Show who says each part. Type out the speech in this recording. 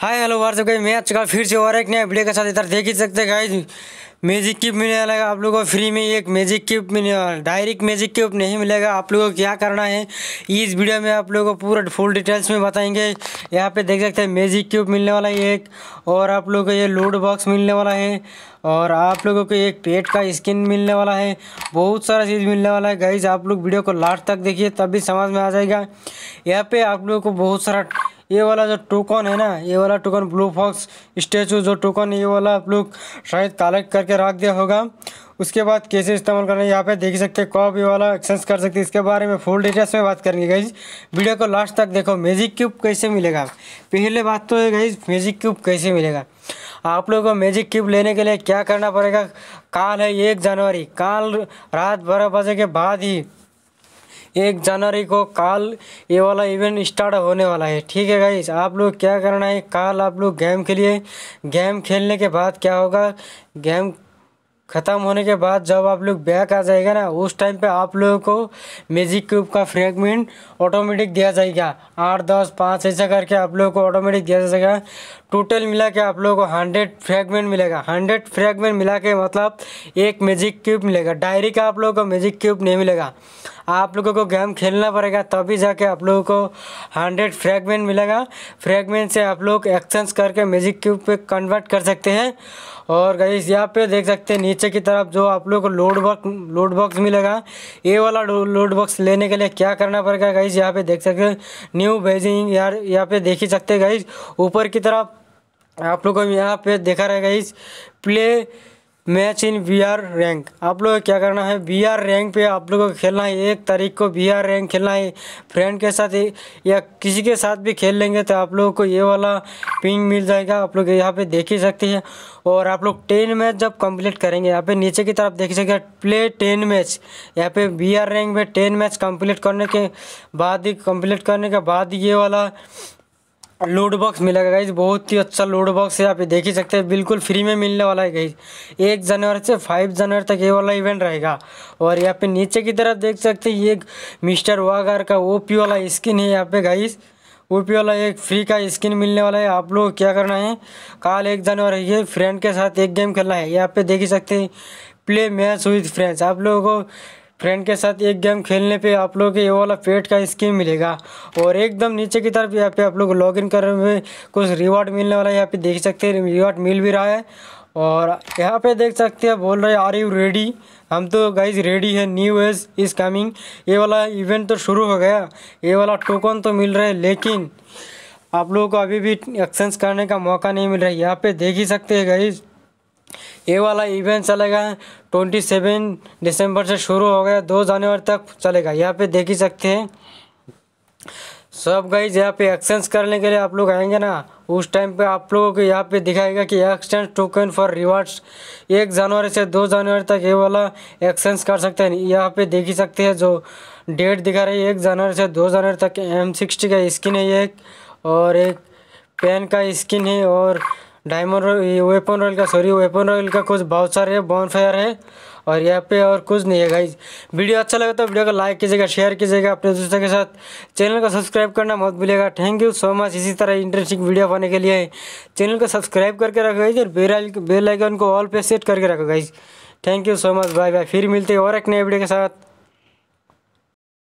Speaker 1: hi hello वार सब मैं आज का फिर से और एक नया वीडियो के साथ इधर देख ही सकते हैं गाइज मैजिक किप मिलने वाला है आप लोगों को फ्री में एक मैजिक किप मिलने वाला डायरेक्ट मैजिक किप नहीं मिलेगा आप लोगों को क्या करना है इस वीडियो में आप लोगों को पूरा फुल डिटेल्स में बताएंगे यहाँ पे देख सकते हैं मैजिक क्यूब मिलने वाला है एक और आप लोगों को ये लूड बॉक्स मिलने वाला है और आप लोगों को एक पेट का स्किन मिलने वाला है बहुत सारा चीज़ मिलने वाला है गाइज आप लोग वीडियो को लास्ट तक देखिए तभी समझ में आ जाएगा यहाँ पे आप लोगों को बहुत सारा ये वाला जो टोकन है ना ये वाला टोकन ब्लू फॉक्स स्टेचू जो टोकन ये वाला आप लोग शायद कलेक्ट करके रख दिया होगा उसके बाद कैसे इस्तेमाल करना है यहाँ पे देख सकते हैं ये वाला एक्सचेंज कर सकते हैं इसके बारे में फुल डिटेल्स में बात करेंगे गई वीडियो को लास्ट तक देखो मैजिक क्यूब कैसे मिलेगा पहले बात तो है गई मैजिक क्यूब कैसे मिलेगा आप लोगों को मैजिक क्यूब लेने के लिए क्या करना पड़ेगा काल है एक जनवरी काल रात बारह बजे के बाद ही एक जनवरी को कल ये वाला इवेंट स्टार्ट होने वाला है ठीक है गाइज आप लोग क्या करना है कल आप लोग गेम खेलिए गेम खेलने के बाद क्या होगा गेम ख़त्म होने के बाद जब आप लोग बैक आ जाएगा ना उस टाइम पे आप लोगों को मैजिक क्यूब का फ्रेगमेंट ऑटोमेटिक दिया जाएगा आठ दस पाँच ऐसा करके आप लोगों को ऑटोमेटिक दिया जाएगा टोटल मिला के आप लोगों को हंड्रेड फ्रेगमेंट मिलेगा हंड्रेड फ्रेगमेंट मिला के मतलब एक मैजिक क्यूब मिलेगा डायरी का आप लोगों को मैजिक क्यूब नहीं मिलेगा आप लोगों को गेम खेलना पड़ेगा तभी जाके आप लोगों को हंड्रेड फ्रेगमेंट मिलेगा फ्रेगमेंट से आप लोग एक्शंस करके मैजिक क्यूब पे कन्वर्ट कर सकते हैं और गई यहाँ पे देख सकते हैं नीचे की तरफ जो आप लोग को लोड बॉक्स लोड बॉक्स मिलेगा ये वाला लोड बॉक्स लेने के लिए क्या करना पड़ेगा गई यहाँ पे देख सकते हैं न्यू बेजिंग यार यहाँ पे देख ही सकते हैं गई ऊपर की तरफ आप लोगों को यहाँ पे देखा रहेगा इस play match in B R rank आप लोग क्या करना है बी आर रैंक पे आप लोगों को खेलना है एक तारीख को बी आर रैंक खेलना है फ्रेंड के साथ या किसी के साथ भी खेल लेंगे तो आप लोगों को ये वाला पिंग मिल जाएगा आप लोग यहाँ पे देख ही सकते हैं और आप लोग टेन मैच जब कंप्लीट करेंगे यहाँ पे नीचे की तरफ देख सकते हैं प्ले टेन मैच यहाँ पे बी आर रैंक में टेन मैच कम्प्लीट करने के बाद ही कम्प्लीट करने के बाद ये वाला लूट बॉक्स मिलेगा गाइज बहुत ही अच्छा लूट बॉक्स है आप देख ही सकते हैं बिल्कुल फ्री में मिलने वाला है गाइज एक जनवरी से फाइव जनवरी तक ये वाला इवेंट रहेगा और यहाँ पे नीचे की तरफ देख सकते हैं ये मिस्टर वागार का ओपी वाला स्किन है यहाँ पे गाइज ओपी वाला एक फ्री का स्किन मिलने वाला है आप लोग क्या करना है काल एक जनवरी ये फ्रेंड के साथ एक गेम खेलना है यहाँ पे देख ही सकते हैं प्ले मैच विथ फ्रेंड्स आप लोगों को फ्रेंड के साथ एक गेम खेलने पे आप लोग ये वाला पेट का स्कीम मिलेगा और एकदम नीचे की तरफ यहाँ पे आप लोग लॉग इन करने में कुछ रिवॉर्ड मिलने वाला है यहाँ पे देख सकते हैं रिवॉर्ड मिल भी रहा है और यहाँ पे देख सकते हैं बोल रहे आर यू रेडी हम तो गाइज रेडी है न्यू एज इज़ कमिंग ये वाला इवेंट तो शुरू हो गया ये वाला टोकन तो मिल रहा है लेकिन आप लोगों को अभी भी एक्सचेंज करने का मौका नहीं मिल रहा है यहाँ पे देख ही सकते हैं गाइज़ ये वाला इवेंट चलेगा 27 दिसंबर से शुरू हो गया दो जनवरी तक चलेगा यहाँ पे देख ही सकते हैं सब गाइज यहाँ पे एक्सचेंज करने के लिए आप लोग आएंगे ना उस टाइम पे आप लोगों को यहाँ पे दिखाएगा कि एक्सचेंज टोकन फॉर रिवार्ड्स एक जनवरी से दो जनवरी तक ये वाला एक्सचेंज कर सकते हैं यहाँ पे देख ही सकते हैं जो डेट दिखा रही है एक जनवरी से दो जनवरी तक एम सिक्सटी का स्किन है एक और एक पेन का स्किन है और डायमंड वेपन रॉयल का सॉरी वेपन रॉयल का कुछ बाउचर है बॉन फायर है और यहाँ पे और कुछ नहीं है गाइज वीडियो अच्छा लगे तो वीडियो को लाइक कीजिएगा शेयर कीजिएगा अपने दोस्तों के साथ चैनल को सब्सक्राइब करना मत भूलिएगा थैंक यू सो मच इसी तरह इंटरेस्टिंग वीडियो पाने के लिए चैनल को सब्सक्राइब करके रखो गाइज और बेल बेल आइकन को ऑल पे सेट करके रखो guys thank you so much bye bye फिर मिलते हैं और एक नए वीडियो के साथ